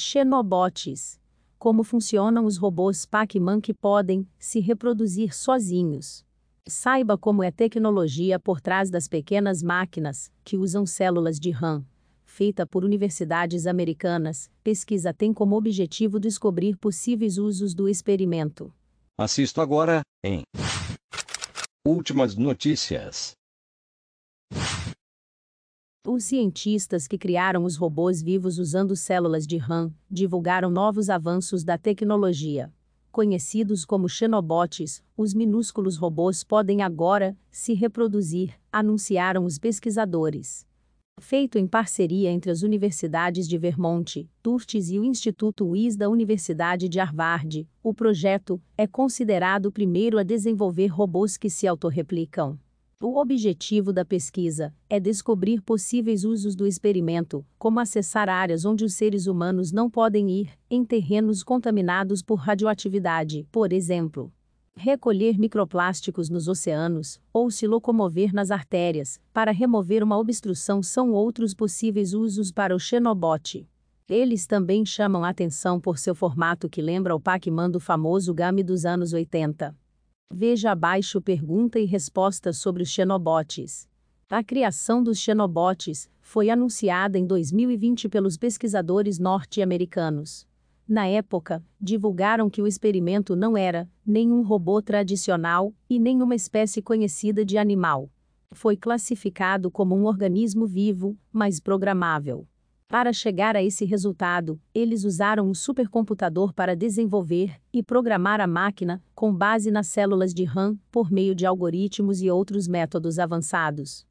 Xenobots. Como funcionam os robôs Pac-Man que podem se reproduzir sozinhos? Saiba como é a tecnologia por trás das pequenas máquinas que usam células de RAM. Feita por universidades americanas, pesquisa tem como objetivo descobrir possíveis usos do experimento. Assisto agora em Últimas notícias. Os cientistas que criaram os robôs vivos usando células de RAM divulgaram novos avanços da tecnologia. Conhecidos como xenobots, os minúsculos robôs podem agora se reproduzir, anunciaram os pesquisadores. Feito em parceria entre as universidades de Vermont, Tufts e o Instituto WIS da Universidade de Harvard, o projeto é considerado o primeiro a desenvolver robôs que se autorreplicam. O objetivo da pesquisa é descobrir possíveis usos do experimento, como acessar áreas onde os seres humanos não podem ir, em terrenos contaminados por radioatividade, por exemplo recolher microplásticos nos oceanos, ou se locomover nas artérias, para remover uma obstrução são outros possíveis usos para o xenobote. Eles também chamam atenção por seu formato que lembra o Pac-Man do famoso game dos anos 80. Veja abaixo pergunta e resposta sobre os xenobotes. A criação dos xenobotes foi anunciada em 2020 pelos pesquisadores norte-americanos. Na época, divulgaram que o experimento não era nenhum robô tradicional e nenhuma espécie conhecida de animal. Foi classificado como um organismo vivo, mas programável. Para chegar a esse resultado, eles usaram um supercomputador para desenvolver e programar a máquina, com base nas células de RAM, por meio de algoritmos e outros métodos avançados.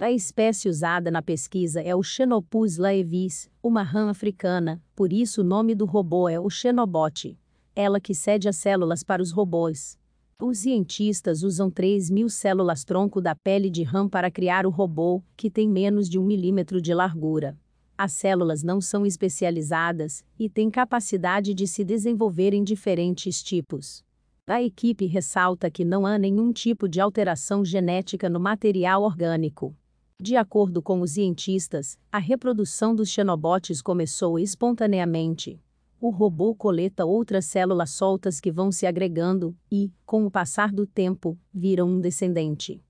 A espécie usada na pesquisa é o Xenopus laevis, uma RAM africana, por isso o nome do robô é o Xenobot. Ela que cede as células para os robôs. Os cientistas usam 3 mil células tronco da pele de RAM para criar o robô, que tem menos de um milímetro de largura. As células não são especializadas e têm capacidade de se desenvolver em diferentes tipos. A equipe ressalta que não há nenhum tipo de alteração genética no material orgânico. De acordo com os cientistas, a reprodução dos xenobotes começou espontaneamente. O robô coleta outras células soltas que vão se agregando e, com o passar do tempo, viram um descendente.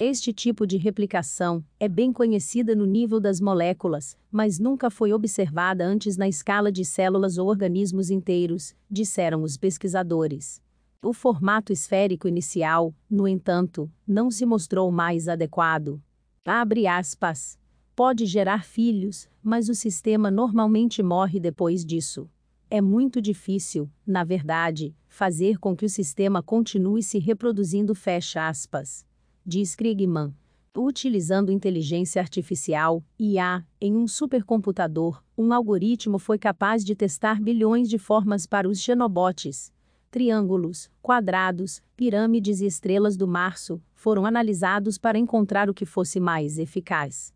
Este tipo de replicação é bem conhecida no nível das moléculas, mas nunca foi observada antes na escala de células ou organismos inteiros, disseram os pesquisadores. O formato esférico inicial, no entanto, não se mostrou mais adequado. Abre aspas. Pode gerar filhos, mas o sistema normalmente morre depois disso. É muito difícil, na verdade, fazer com que o sistema continue se reproduzindo. Fecha aspas diz Krigman. Utilizando inteligência artificial, IA, em um supercomputador, um algoritmo foi capaz de testar bilhões de formas para os xenobotes. Triângulos, quadrados, pirâmides e estrelas do março foram analisados para encontrar o que fosse mais eficaz.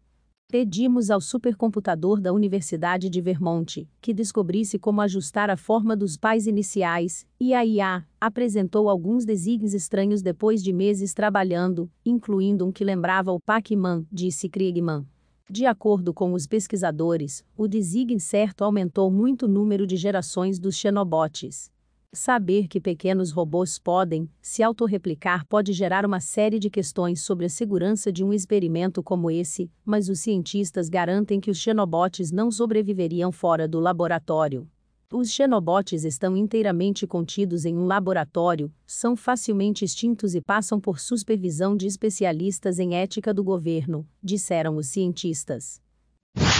Pedimos ao supercomputador da Universidade de Vermont que descobrisse como ajustar a forma dos pais iniciais, e a IA apresentou alguns desígnios estranhos depois de meses trabalhando, incluindo um que lembrava o Pac-Man, disse Kriegman. De acordo com os pesquisadores, o desígnio certo aumentou muito o número de gerações dos xenobotes. Saber que pequenos robôs podem se autorreplicar pode gerar uma série de questões sobre a segurança de um experimento como esse, mas os cientistas garantem que os xenobots não sobreviveriam fora do laboratório. Os xenobots estão inteiramente contidos em um laboratório, são facilmente extintos e passam por supervisão de especialistas em ética do governo, disseram os cientistas.